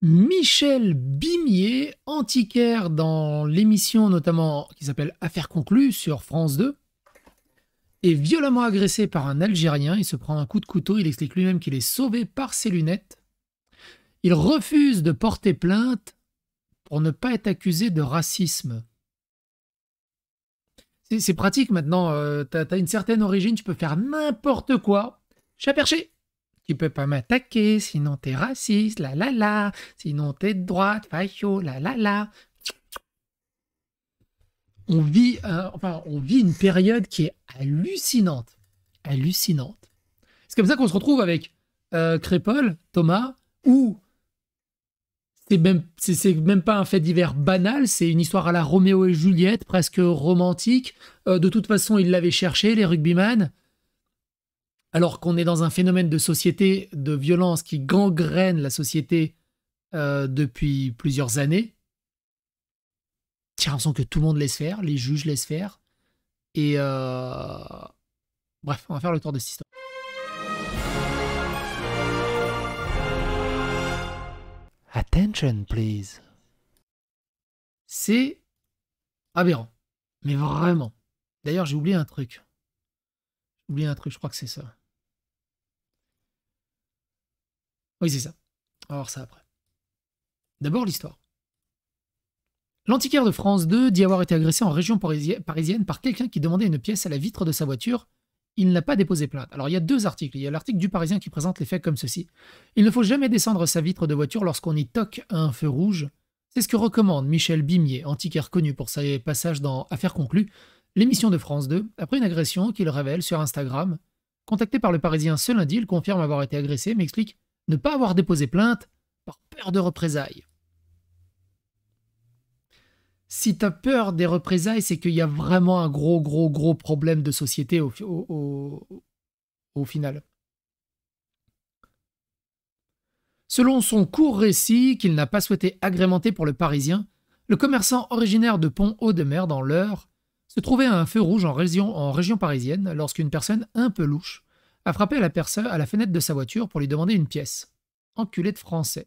Michel Bimier, antiquaire dans l'émission notamment qui s'appelle Affaires conclues sur France 2, est violemment agressé par un Algérien. Il se prend un coup de couteau. Il explique lui-même qu'il est sauvé par ses lunettes. Il refuse de porter plainte pour ne pas être accusé de racisme. C'est pratique maintenant. Euh, tu as une certaine origine, tu peux faire n'importe quoi. Chat perché tu peux pas m'attaquer, sinon t'es raciste, la la la. Sinon t'es de droite, facho, la la la. On vit, euh, enfin, on vit une période qui est hallucinante. Hallucinante. C'est comme ça qu'on se retrouve avec euh, Crépole, Thomas, ou c'est même, c'est, même pas un fait divers banal, c'est une histoire à la Roméo et Juliette, presque romantique. Euh, de toute façon, il l'avaient cherché, les rugbyman alors qu'on est dans un phénomène de société, de violence qui gangrène la société euh, depuis plusieurs années, Tiens l'impression que tout le monde laisse faire, les juges laissent faire. Et euh, bref, on va faire le tour de cette histoire. Attention, please. C'est aberrant. Mais vraiment. D'ailleurs, j'ai oublié un truc. J'ai oublié un truc, je crois que c'est ça. Oui, c'est ça. On va voir ça après. D'abord l'histoire. L'antiquaire de France 2 dit avoir été agressé en région parisienne par quelqu'un qui demandait une pièce à la vitre de sa voiture. Il n'a pas déposé plainte. Alors il y a deux articles. Il y a l'article du Parisien qui présente les faits comme ceci. Il ne faut jamais descendre sa vitre de voiture lorsqu'on y toque un feu rouge. C'est ce que recommande Michel Bimier, antiquaire connu pour ses passages dans Affaires conclues, l'émission de France 2, après une agression qu'il révèle sur Instagram. Contacté par le Parisien ce lundi, il confirme avoir été agressé, mais explique ne pas avoir déposé plainte par peur de représailles. Si tu as peur des représailles, c'est qu'il y a vraiment un gros, gros, gros problème de société au, final. Selon son court récit qu'il n'a pas souhaité agrémenter pour le Parisien, le commerçant originaire de pont mer dans l'Eure se trouvait à un feu rouge en région, en région parisienne lorsqu'une personne un peu louche a frappé à la, à la fenêtre de sa voiture pour lui demander une pièce. Enculé de français.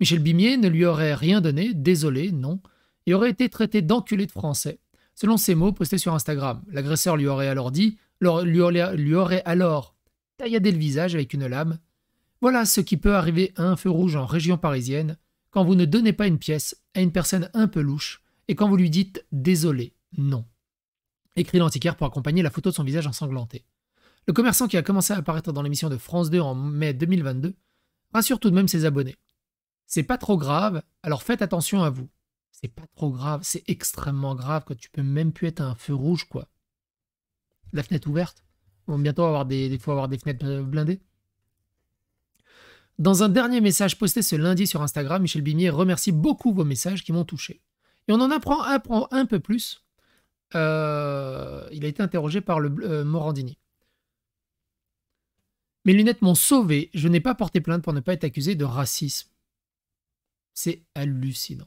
Michel Bimier ne lui aurait rien donné, désolé, non, et aurait été traité d'enculé de français. Selon ses mots postés sur Instagram, l'agresseur lui aurait alors dit, lui lui aurait alors tailladé le visage avec une lame. Voilà ce qui peut arriver à un feu rouge en région parisienne quand vous ne donnez pas une pièce à une personne un peu louche et quand vous lui dites désolé, non. Écrit l'antiquaire pour accompagner la photo de son visage ensanglanté. Le commerçant qui a commencé à apparaître dans l'émission de France 2 en mai 2022 rassure tout de même ses abonnés. C'est pas trop grave, alors faites attention à vous. C'est pas trop grave, c'est extrêmement grave quand tu peux même plus être un feu rouge, quoi. La fenêtre ouverte. On bientôt avoir des, fois avoir des fenêtres euh, blindées. Dans un dernier message posté ce lundi sur Instagram, Michel Bimier remercie beaucoup vos messages qui m'ont touché. Et on en apprend, un peu plus. Euh, il a été interrogé par le euh, Morandini. Mes lunettes m'ont sauvé, je n'ai pas porté plainte pour ne pas être accusé de racisme. C'est hallucinant.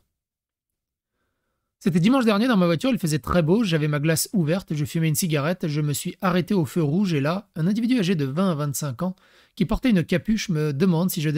C'était dimanche dernier dans ma voiture, il faisait très beau, j'avais ma glace ouverte, je fumais une cigarette, je me suis arrêté au feu rouge et là, un individu âgé de 20 à 25 ans qui portait une capuche me demande si j'ai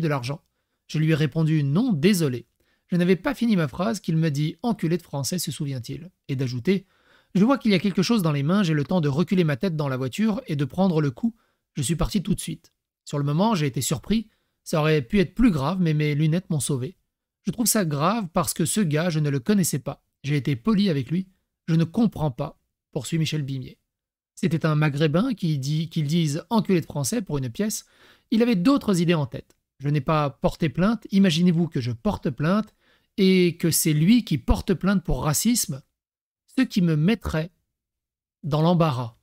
de l'argent. Je lui ai répondu non, désolé. Je n'avais pas fini ma phrase qu'il me dit enculé de français, se souvient-il, et d'ajouter Je vois qu'il y a quelque chose dans les mains, j'ai le temps de reculer ma tête dans la voiture et de prendre le coup je suis parti tout de suite. Sur le moment, j'ai été surpris. Ça aurait pu être plus grave, mais mes lunettes m'ont sauvé. Je trouve ça grave parce que ce gars, je ne le connaissais pas. J'ai été poli avec lui. Je ne comprends pas, poursuit Michel Bimier. C'était un maghrébin qui dit qu'ils disent enculé de français pour une pièce. Il avait d'autres idées en tête. Je n'ai pas porté plainte. Imaginez-vous que je porte plainte et que c'est lui qui porte plainte pour racisme, ce qui me mettrait dans l'embarras.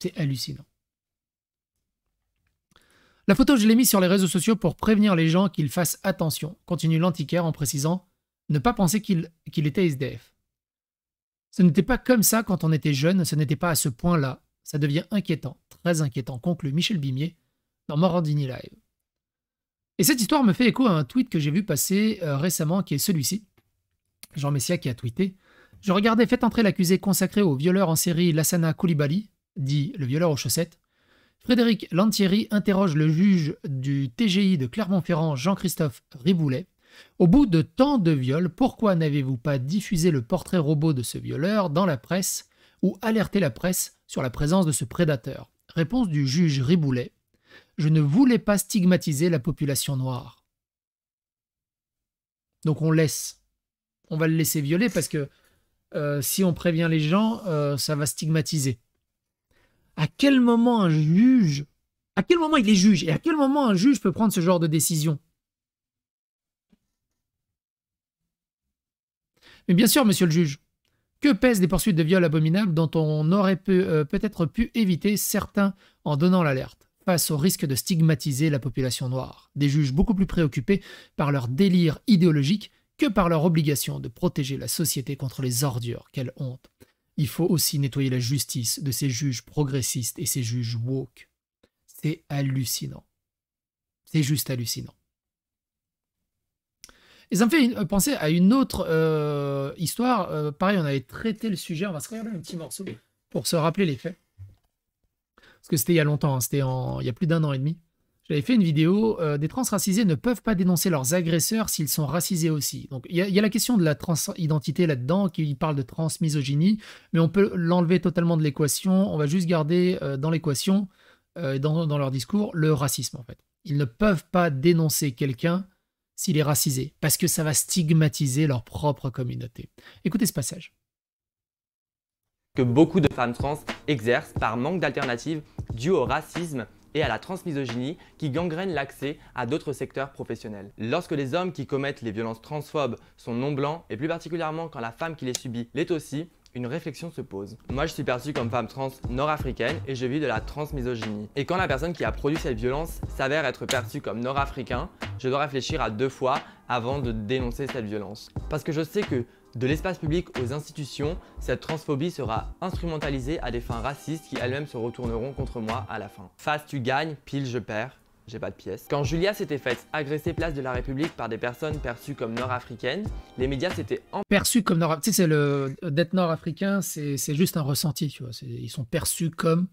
C'est hallucinant. La photo, je l'ai mise sur les réseaux sociaux pour prévenir les gens qu'ils fassent attention, continue l'antiquaire en précisant ne pas penser qu'il était SDF. Ce n'était pas comme ça quand on était jeune, ce n'était pas à ce point-là. Ça devient inquiétant, très inquiétant, conclut Michel Bimier dans Morandini Live. Et cette histoire me fait écho à un tweet que j'ai vu passer euh, récemment, qui est celui-ci. Jean Messia qui a tweeté Je regardais Faites entrer l'accusé consacré au violeur en série Lassana Koulibaly, dit le violeur aux chaussettes, Frédéric Lantieri interroge le juge du TGI de Clermont-Ferrand, Jean-Christophe Riboulet. Au bout de tant de viols, pourquoi n'avez-vous pas diffusé le portrait robot de ce violeur dans la presse ou alerté la presse sur la présence de ce prédateur Réponse du juge Riboulet. Je ne voulais pas stigmatiser la population noire. Donc on laisse. On va le laisser violer parce que euh, si on prévient les gens, euh, ça va stigmatiser à quel moment un juge, à quel moment il est juge et à quel moment un juge peut prendre ce genre de décision Mais bien sûr, monsieur le juge, que pèsent des poursuites de viol abominables dont on aurait euh, peut-être pu éviter certains en donnant l'alerte face au risque de stigmatiser la population noire, des juges beaucoup plus préoccupés par leur délire idéologique que par leur obligation de protéger la société contre les ordures. Quelle honte il faut aussi nettoyer la justice de ces juges progressistes et ces juges woke. C'est hallucinant. C'est juste hallucinant. Et ça me fait euh, penser à une autre euh, histoire. Euh, pareil, on avait traité le sujet. On va se regarder un petit morceau pour se rappeler les faits. Parce que c'était il y a longtemps, hein, c'était en... il y a plus d'un an et demi j'avais fait une vidéo euh, des transracisés ne peuvent pas dénoncer leurs agresseurs s'ils sont racisés aussi. Donc il y, a la question de la transidentité là-dedans qui parle de transmisogynie, mais on peut l'enlever totalement de l'équation. On va juste garder euh, dans l'équation, euh, dans, leur discours, le racisme en fait. Ils ne peuvent pas dénoncer quelqu'un s'il est racisé, parce que ça va stigmatiser leur propre communauté. Écoutez ce passage. Que beaucoup de femmes trans exercent par manque d'alternatives dû au racisme et à la transmisogynie qui gangrène l'accès à d'autres secteurs professionnels. Lorsque les hommes qui commettent les violences transphobes sont non blancs, et plus particulièrement quand la femme qui les subit l'est aussi, une réflexion se pose. Moi, je suis perçue comme femme trans nord-africaine et je vis de la transmisogynie. Et quand la personne qui a produit cette violence s'avère être perçue comme nord-africain, je dois réfléchir à deux fois avant de dénoncer cette violence. Parce que je sais que de l'espace public aux institutions, cette transphobie sera instrumentalisée à des fins racistes qui elles-mêmes se retourneront contre moi à la fin. Face tu gagnes, pile je perds j'ai pas de pièce. Quand Julia s'était faite agresser place de la République par des personnes perçues comme nord-africaines, les médias s'étaient... Perçues comme nord-africaines, c'est le... D'être nord-africain, c'est juste un ressenti, tu vois. Ils sont perçus comme...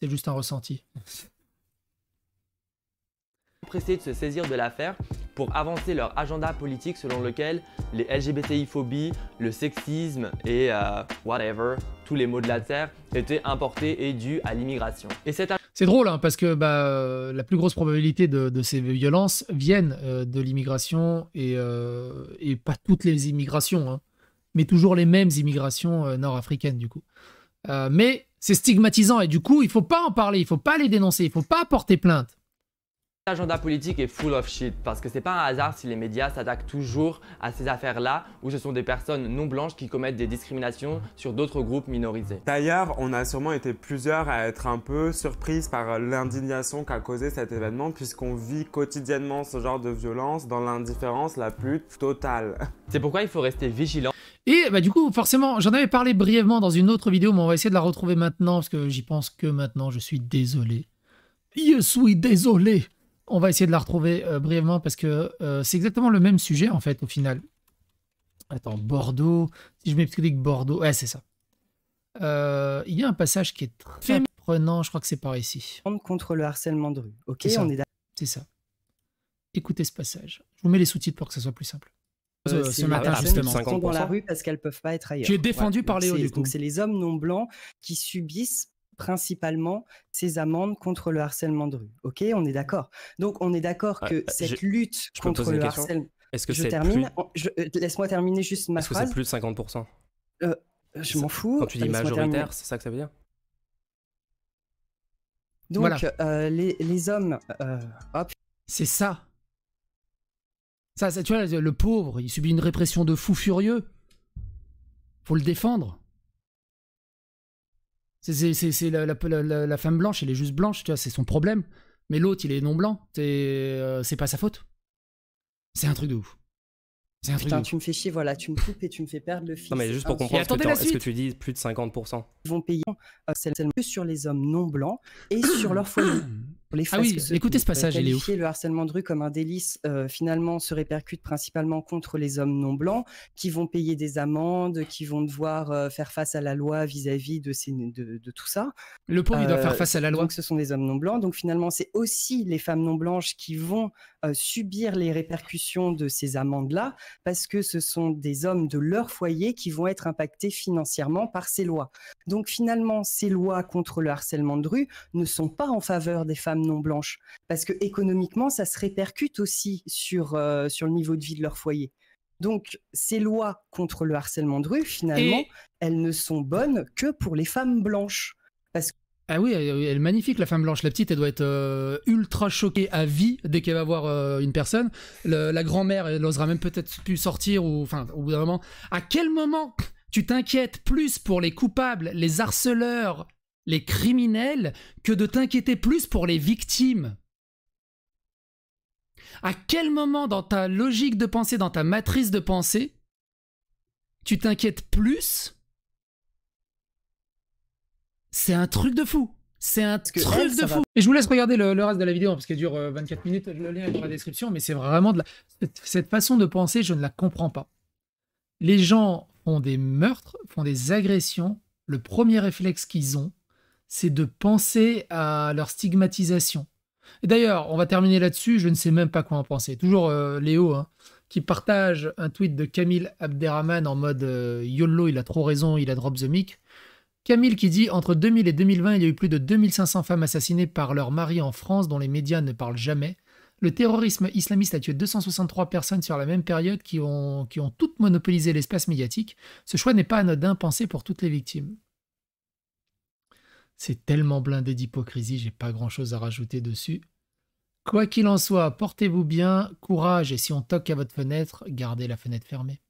C'est juste un ressenti. Pressés de se saisir de l'affaire pour avancer leur agenda politique selon lequel les LGBTI-phobies, le sexisme et euh, whatever, tous les maux de la terre étaient importés et dus à l'immigration. Et cette c'est drôle hein, parce que bah, euh, la plus grosse probabilité de, ces violences viennent euh, de l'immigration euh, et, pas toutes les immigrations, hein, mais toujours les mêmes immigrations nord-africaines du coup. mais c'est stigmatisant et du coup il faut pas en parler, il faut pas les dénoncer, il faut pas porter plainte. L'agenda politique est full of shit parce que c'est pas un hasard si les médias s'attaquent toujours à ces affaires-là où ce sont des personnes non blanches qui commettent des discriminations sur d'autres groupes minorisés. D'ailleurs, on a sûrement été plusieurs à être un peu surprises par l'indignation qu'a causé cet événement puisqu'on vit quotidiennement ce genre de violence dans l'indifférence la plus totale. C'est pourquoi il faut rester vigilant. Et bah du coup, forcément, j'en avais parlé brièvement dans une autre vidéo, mais on va essayer de la retrouver maintenant parce que j'y pense que maintenant, je suis désolé. Je suis désolé. On va essayer de la retrouver euh, brièvement parce que euh, c'est exactement le même sujet en fait au final. Attends, Bordeaux. Si je m'explique Bordeaux. Ouais, c'est ça. Euh, il y a un passage qui est très prenant, je crois que c'est par ici. Contre le harcèlement de rue. Ok, on est C'est ça. Écoutez ce passage. Je vous mets les sous-titres pour que ce soit plus simple. ce matin justement. Sont dans la rue parce qu'elles peuvent pas être ailleurs. tu es défendu par Léo du Donc c'est les hommes non blancs qui subissent principalement ces amendes contre le harcèlement de rue. Ok, on est d'accord. Donc on est d'accord ah, que euh, cette lutte contre le harcèlement. Est-ce que je termine euh, Laisse-moi terminer juste ma Est-ce que c'est plus de 50 euh, Je m'en fous. Quand tu dis majoritaire, c'est ça que ça veut dire Donc les, hommes, hop. C'est ça. ça. Ça, tu vois, le pauvre, il subit une répression de fou furieux. Faut le défendre. C'est la, la, la, la, femme blanche, elle est juste blanche, tu vois, c'est son problème. Mais l'autre, il est non blanc, euh, c'est pas sa faute. C'est un truc de ouf. Putain, tu me fais chier, voilà, tu me coupes et tu me fais perdre le fils Non, mais juste pour ah, comprendre, est-ce que, tu dis plus de 50% Ils vont payer euh, c'est sur les hommes non blancs et sur leur foyer. ah oui, écoutez ce passage, il est Le harcèlement de rue comme un délice euh, finalement se répercute principalement contre les hommes non blancs qui vont payer des amendes, qui vont devoir euh, faire face à la loi vis-à-vis de, ces, de, tout ça. Le pauvre, il doit faire euh, face à la loi. Donc ce sont des hommes non blancs. Donc finalement, c'est aussi les femmes non blanches qui vont subir les répercussions de ces amendes-là parce que ce sont des hommes de leur foyer qui vont être impactés financièrement par ces lois. Donc finalement, ces lois contre le harcèlement de rue ne sont pas en faveur des femmes non blanches. Parce que économiquement, ça se répercute aussi sur, euh, sur le niveau de vie de leur foyer. Donc, ces lois contre le harcèlement de rue, finalement, elles ne sont bonnes que pour les femmes blanches. Parce que ah oui, elle, est magnifique, la femme blanche. La petite, elle doit être euh, ultra choquée à vie dès qu'elle va voir euh, une personne. la grand-mère, elle osera même peut-être plus sortir ou, enfin, au bout d'un moment. À quel moment tu t'inquiètes plus pour les coupables, les harceleurs, les criminels que de t'inquiéter plus pour les victimes À quel moment dans ta logique de pensée, dans ta matrice de pensée, tu t'inquiètes plus C'est un truc de fou c'est un truc de fou. Et je vous laisse regarder le, reste de la vidéo hein, parce qu'elle dure 24 euh, minutes. Le lien est dans la description, mais c'est vraiment de la... cette façon de penser, je ne la comprends pas. Les gens font des meurtres, font des agressions. Le premier réflexe qu'ils ont, c'est de penser à leur stigmatisation. Et d'ailleurs, on va terminer là-dessus, je ne sais même pas quoi en penser. Toujours euh, Léo, hein, qui partage un tweet de Camille Abderrahman en mode euh, YOLO, il a trop raison, il a drop the mic. Camille qui dit Entre 2000 et 2020, il y a eu plus de 2500 femmes assassinées par leur mari en France, dont les médias ne parlent jamais. Le terrorisme islamiste a tué 263 personnes sur la même période qui ont, qui ont toutes monopolisé l'espace médiatique. Ce choix n'est pas anodin, pensé pour toutes les victimes. C'est tellement blindé d'hypocrisie, j'ai pas grand chose à rajouter dessus. Quoi qu'il en soit, portez-vous bien, courage et si on toque à votre fenêtre, gardez la fenêtre fermée.